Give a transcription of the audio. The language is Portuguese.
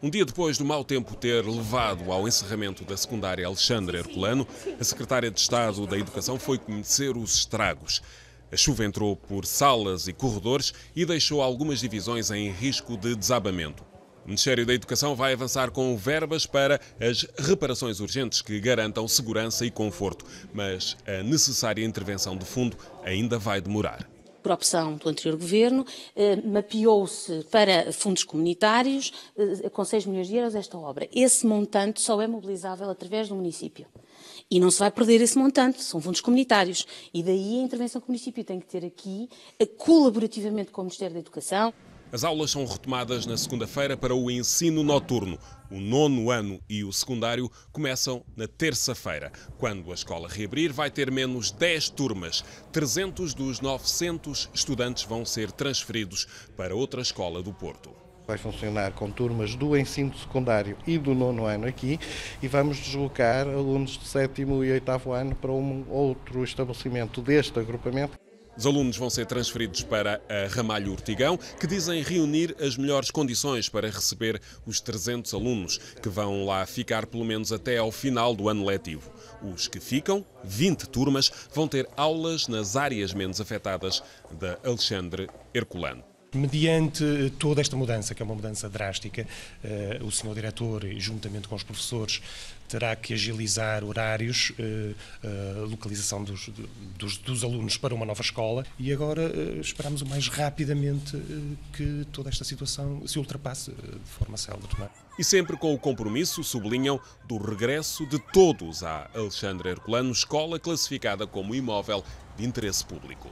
Um dia depois do mau tempo ter levado ao encerramento da secundária Alexandre Herculano, a secretária de Estado da Educação foi conhecer os estragos. A chuva entrou por salas e corredores e deixou algumas divisões em risco de desabamento. O Ministério da Educação vai avançar com verbas para as reparações urgentes que garantam segurança e conforto, mas a necessária intervenção de fundo ainda vai demorar por opção do anterior governo, eh, mapeou-se para fundos comunitários, eh, com 6 milhões de euros, esta obra. Esse montante só é mobilizável através do município. E não se vai perder esse montante, são fundos comunitários. E daí a intervenção que o município tem que ter aqui, eh, colaborativamente com o Ministério da Educação. As aulas são retomadas na segunda-feira para o ensino noturno. O nono ano e o secundário começam na terça-feira. Quando a escola reabrir, vai ter menos 10 turmas. 300 dos 900 estudantes vão ser transferidos para outra escola do Porto. Vai funcionar com turmas do ensino secundário e do nono ano aqui e vamos deslocar alunos do sétimo e oitavo ano para um outro estabelecimento deste agrupamento. Os alunos vão ser transferidos para a Ramalho Urtigão, que dizem reunir as melhores condições para receber os 300 alunos, que vão lá ficar pelo menos até ao final do ano letivo. Os que ficam, 20 turmas, vão ter aulas nas áreas menos afetadas da Alexandre Herculano. Mediante eh, toda esta mudança, que é uma mudança drástica, eh, o senhor diretor, juntamente com os professores, terá que agilizar horários, eh, localização dos, dos, dos alunos para uma nova escola e agora esperamos o mais rapidamente que toda esta situação se ultrapasse de forma célebre. É? E sempre com o compromisso, sublinham, do regresso de todos à Alexandre Herculano, escola classificada como imóvel de interesse público.